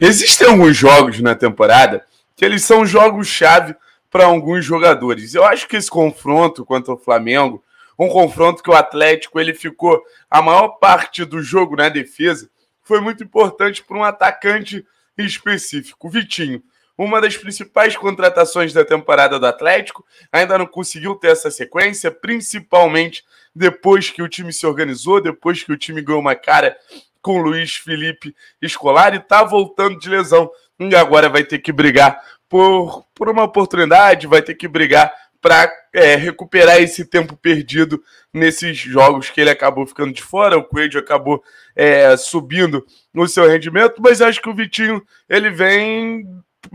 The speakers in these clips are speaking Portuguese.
Existem alguns jogos na temporada que eles são jogos-chave para alguns jogadores. Eu acho que esse confronto contra o Flamengo, um confronto que o Atlético ele ficou a maior parte do jogo na defesa, foi muito importante para um atacante específico, Vitinho. Uma das principais contratações da temporada do Atlético, ainda não conseguiu ter essa sequência, principalmente depois que o time se organizou, depois que o time ganhou uma cara com Luiz Felipe Escolar e está voltando de lesão. E agora vai ter que brigar por, por uma oportunidade, vai ter que brigar para é, recuperar esse tempo perdido nesses jogos que ele acabou ficando de fora, o Coelho acabou é, subindo no seu rendimento, mas acho que o Vitinho ele vem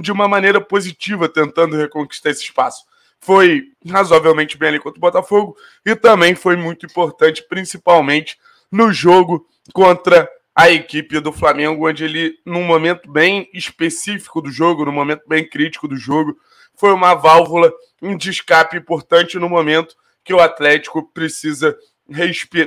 de uma maneira positiva tentando reconquistar esse espaço. Foi razoavelmente bem ali contra o Botafogo e também foi muito importante, principalmente no jogo contra a equipe do Flamengo, onde ele, num momento bem específico do jogo, num momento bem crítico do jogo, foi uma válvula um de escape importante no momento que o Atlético precisa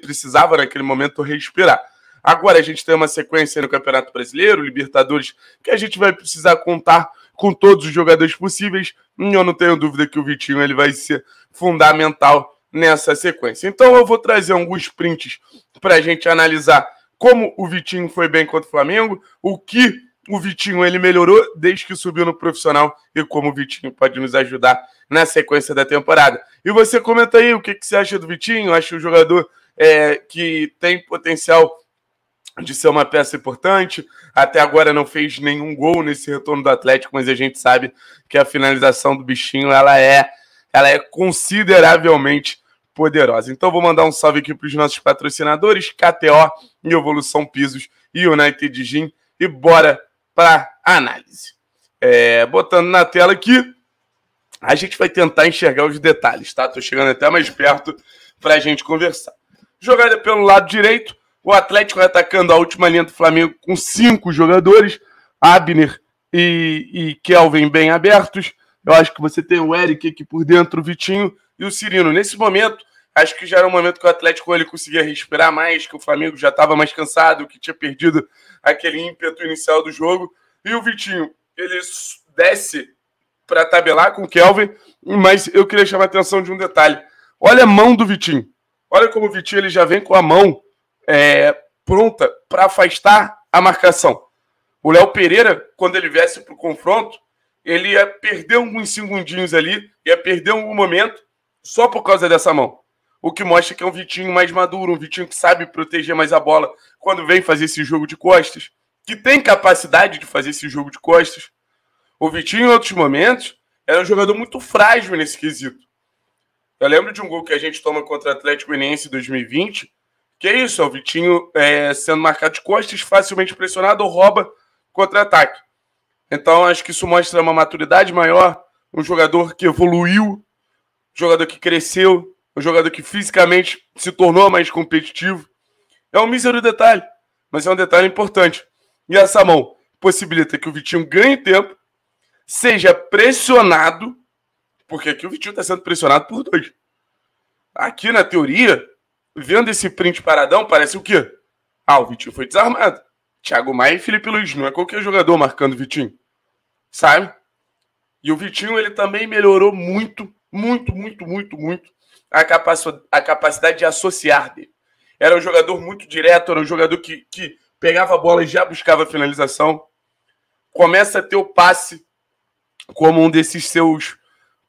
precisava naquele momento respirar. Agora a gente tem uma sequência no Campeonato Brasileiro, Libertadores, que a gente vai precisar contar com todos os jogadores possíveis. E eu não tenho dúvida que o Vitinho ele vai ser fundamental nessa sequência. Então eu vou trazer alguns prints para a gente analisar como o Vitinho foi bem contra o Flamengo, o que o Vitinho ele melhorou desde que subiu no profissional e como o Vitinho pode nos ajudar na sequência da temporada. E você comenta aí o que, que você acha do Vitinho, acha o jogador é, que tem potencial de ser uma peça importante. Até agora não fez nenhum gol nesse retorno do Atlético, mas a gente sabe que a finalização do bichinho ela é, ela é consideravelmente poderosa. Então vou mandar um salve aqui para os nossos patrocinadores, KTO e Evolução Pisos e United Gym. E bora para análise. É, botando na tela aqui, a gente vai tentar enxergar os detalhes, tá? Tô chegando até mais perto para a gente conversar. Jogada pelo lado direito, o Atlético atacando a última linha do Flamengo com cinco jogadores, Abner e, e Kelvin bem abertos. Eu acho que você tem o Eric aqui por dentro, o Vitinho e o Cirino. Nesse momento, acho que já era um momento que o Atlético ele conseguia respirar mais, que o Flamengo já estava mais cansado, que tinha perdido aquele ímpeto inicial do jogo. E o Vitinho, ele desce para tabelar com o Kelvin, mas eu queria chamar a atenção de um detalhe. Olha a mão do Vitinho. Olha como o Vitinho ele já vem com a mão é, pronta para afastar a marcação. O Léo Pereira, quando ele viesse para o confronto, ele ia perder alguns segundinhos ali, ia perder algum momento, só por causa dessa mão. O que mostra que é um Vitinho mais maduro, um Vitinho que sabe proteger mais a bola quando vem fazer esse jogo de costas, que tem capacidade de fazer esse jogo de costas. O Vitinho, em outros momentos, era um jogador muito frágil nesse quesito. Eu lembro de um gol que a gente toma contra o Atlético Goianiense em 2020, que é isso, é o Vitinho é, sendo marcado de costas, facilmente pressionado, ou rouba contra-ataque. Então, acho que isso mostra uma maturidade maior, um jogador que evoluiu jogador que cresceu, o jogador que fisicamente se tornou mais competitivo. É um mísero detalhe, mas é um detalhe importante. E essa mão possibilita que o Vitinho ganhe tempo, seja pressionado, porque aqui o Vitinho está sendo pressionado por dois. Aqui, na teoria, vendo esse print paradão, parece o quê? Ah, o Vitinho foi desarmado. Thiago Maia e Felipe Luiz, não é qualquer jogador marcando o Vitinho, sabe? E o Vitinho, ele também melhorou muito muito, muito, muito, muito a, capaci a capacidade de associar dele. Era um jogador muito direto, era um jogador que, que pegava a bola e já buscava a finalização. Começa a ter o passe como um desses seus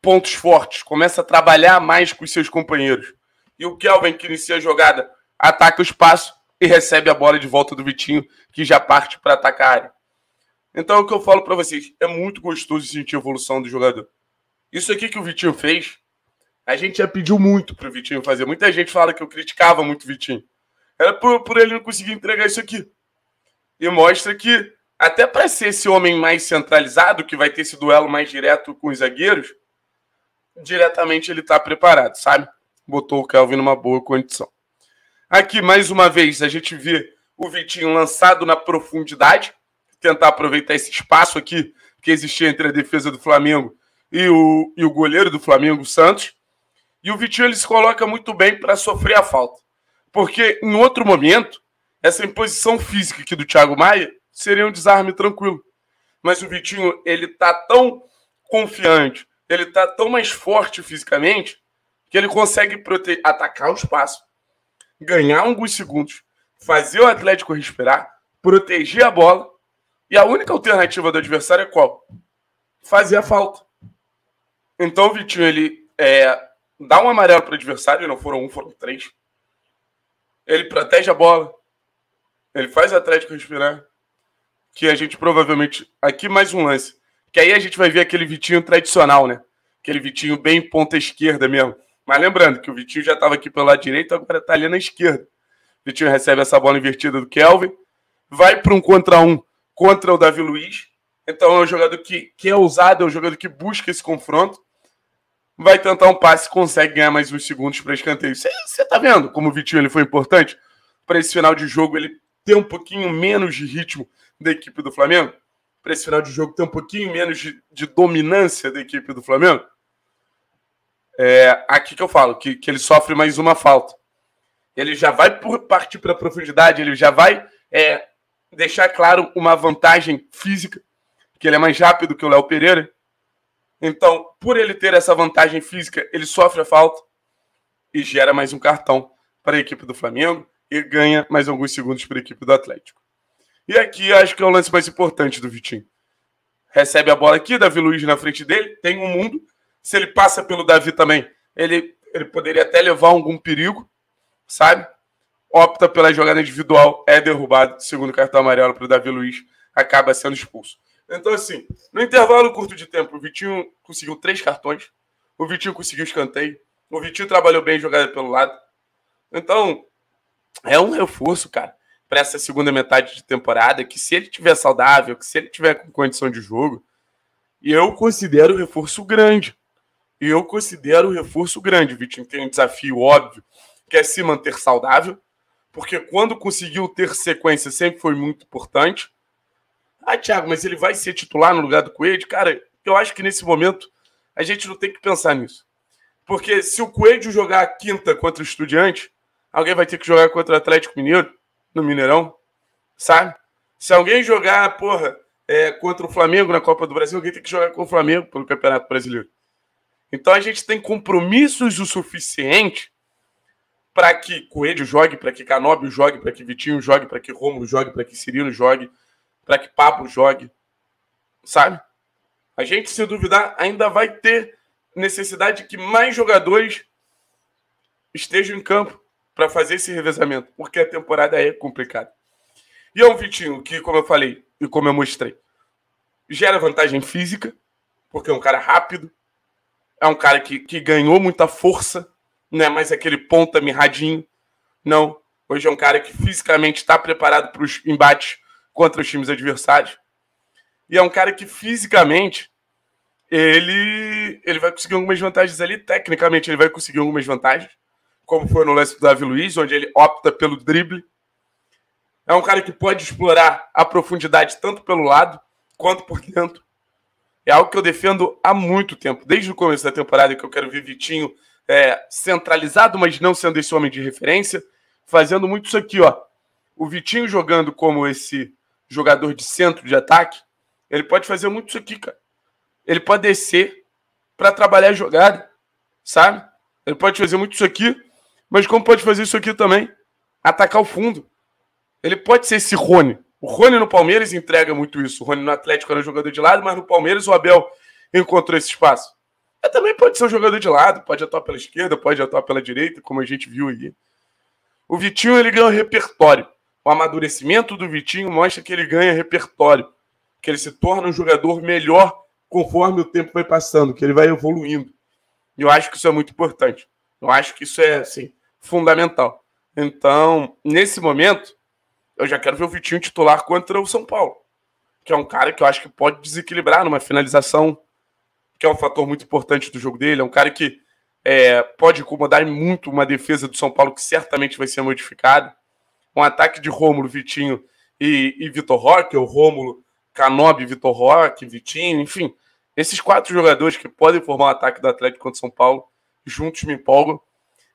pontos fortes, começa a trabalhar mais com os seus companheiros. E o Kelvin, que inicia a jogada, ataca o espaço e recebe a bola de volta do Vitinho, que já parte para atacar a área. Então, o que eu falo para vocês, é muito gostoso sentir a evolução do jogador. Isso aqui que o Vitinho fez, a gente já pediu muito pro Vitinho fazer. Muita gente fala que eu criticava muito o Vitinho. Era por, por ele não conseguir entregar isso aqui. E mostra que, até para ser esse homem mais centralizado, que vai ter esse duelo mais direto com os zagueiros, diretamente ele está preparado, sabe? Botou o Kelvin numa boa condição. Aqui, mais uma vez, a gente vê o Vitinho lançado na profundidade, tentar aproveitar esse espaço aqui que existia entre a defesa do Flamengo e o, e o goleiro do Flamengo, Santos. E o Vitinho ele se coloca muito bem para sofrer a falta. Porque em outro momento, essa imposição física aqui do Thiago Maia seria um desarme tranquilo. Mas o Vitinho, ele tá tão confiante, ele tá tão mais forte fisicamente, que ele consegue prote... atacar o espaço, ganhar alguns segundos, fazer o Atlético respirar, proteger a bola. E a única alternativa do adversário é qual? Fazer a falta. Então o Vitinho, ele é, dá um amarelo para o adversário, não foram um, foram três. Ele protege a bola. Ele faz o Atlético respirar. Que a gente provavelmente. Aqui mais um lance. Que aí a gente vai ver aquele Vitinho tradicional, né? Aquele Vitinho bem ponta esquerda mesmo. Mas lembrando que o Vitinho já estava aqui pelo lado direito, agora está ali na esquerda. O Vitinho recebe essa bola invertida do Kelvin. Vai para um contra um contra o Davi Luiz. Então é um jogador que, que é ousado, é um jogador que busca esse confronto. Vai tentar um passe, consegue ganhar mais uns segundos para escanteio. Você tá vendo como o Vitinho ele foi importante para esse final de jogo ele ter um pouquinho menos de ritmo da equipe do Flamengo? Para esse final de jogo ter um pouquinho menos de, de dominância da equipe do Flamengo? É aqui que eu falo, que, que ele sofre mais uma falta. Ele já vai partir para a profundidade, ele já vai é, deixar claro uma vantagem física que ele é mais rápido que o Léo Pereira. Então, por ele ter essa vantagem física, ele sofre a falta e gera mais um cartão para a equipe do Flamengo e ganha mais alguns segundos para a equipe do Atlético. E aqui acho que é o lance mais importante do Vitinho. Recebe a bola aqui, Davi Luiz na frente dele, tem um mundo. Se ele passa pelo Davi também, ele, ele poderia até levar algum perigo, sabe? Opta pela jogada individual, é derrubado, segundo cartão amarelo para o Davi Luiz, acaba sendo expulso. Então, assim, no intervalo curto de tempo, o Vitinho conseguiu três cartões, o Vitinho conseguiu escanteio, o Vitinho trabalhou bem jogada pelo lado. Então, é um reforço, cara, para essa segunda metade de temporada, que se ele tiver saudável, que se ele tiver com condição de jogo, eu considero reforço grande. E eu considero o reforço grande. O Vitinho tem é um desafio óbvio, que é se manter saudável, porque quando conseguiu ter sequência sempre foi muito importante. Ah, Thiago, mas ele vai ser titular no lugar do Coelho? Cara, eu acho que nesse momento a gente não tem que pensar nisso. Porque se o Coelho jogar a quinta contra o Estudiante, alguém vai ter que jogar contra o Atlético Mineiro, no Mineirão, sabe? Se alguém jogar, porra, é, contra o Flamengo na Copa do Brasil, alguém tem que jogar com o Flamengo pelo Campeonato Brasileiro. Então a gente tem compromissos o suficiente para que Coelho jogue, para que Canóbio jogue, para que Vitinho jogue, para que Rômulo jogue, para que Cirilo jogue, para que Pablo jogue, sabe? A gente, se duvidar, ainda vai ter necessidade de que mais jogadores estejam em campo para fazer esse revezamento, porque a temporada é complicada. E é um Vitinho que, como eu falei e como eu mostrei, gera vantagem física, porque é um cara rápido, é um cara que, que ganhou muita força, não é mais aquele ponta mirradinho, não. Hoje é um cara que fisicamente está preparado para os embates contra os times adversários. E é um cara que fisicamente ele, ele vai conseguir algumas vantagens ali. Tecnicamente, ele vai conseguir algumas vantagens, como foi no lance do Davi Luiz, onde ele opta pelo drible. É um cara que pode explorar a profundidade tanto pelo lado quanto por dentro. É algo que eu defendo há muito tempo, desde o começo da temporada, que eu quero ver Vitinho é, centralizado, mas não sendo esse homem de referência, fazendo muito isso aqui, ó. O Vitinho jogando como esse jogador de centro de ataque, ele pode fazer muito isso aqui, cara. Ele pode descer para trabalhar a jogada, sabe? Ele pode fazer muito isso aqui, mas como pode fazer isso aqui também? Atacar o fundo. Ele pode ser esse Rony. O Rony no Palmeiras entrega muito isso. O Rony no Atlético era jogador de lado, mas no Palmeiras o Abel encontrou esse espaço. Ele também pode ser um jogador de lado, pode atuar pela esquerda, pode atuar pela direita, como a gente viu aí. O Vitinho ele ganha repertório o amadurecimento do Vitinho mostra que ele ganha repertório, que ele se torna um jogador melhor conforme o tempo vai passando, que ele vai evoluindo. E eu acho que isso é muito importante. Eu acho que isso é assim, fundamental. Então, nesse momento, eu já quero ver o Vitinho titular contra o São Paulo, que é um cara que eu acho que pode desequilibrar numa finalização, que é um fator muito importante do jogo dele. É um cara que é, pode incomodar muito uma defesa do São Paulo que certamente vai ser modificada um ataque de Rômulo, Vitinho e, e Vitor Roque, ou Rômulo, Canobi, Vitor Roque, Vitinho, enfim. Esses quatro jogadores que podem formar o um ataque do Atlético contra São Paulo, juntos me empolgam.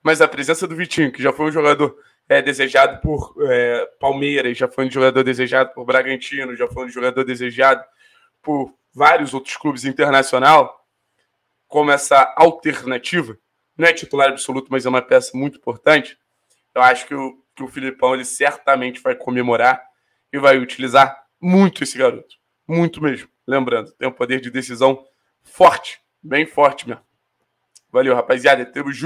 Mas a presença do Vitinho, que já foi um jogador é, desejado por é, Palmeiras, já foi um jogador desejado por Bragantino, já foi um jogador desejado por vários outros clubes internacional, como essa alternativa, não é titular absoluto, mas é uma peça muito importante. Eu acho que o que o Filipão ele certamente vai comemorar e vai utilizar muito esse garoto. Muito mesmo. Lembrando, tem um poder de decisão forte, bem forte mesmo. Valeu, rapaziada. Temos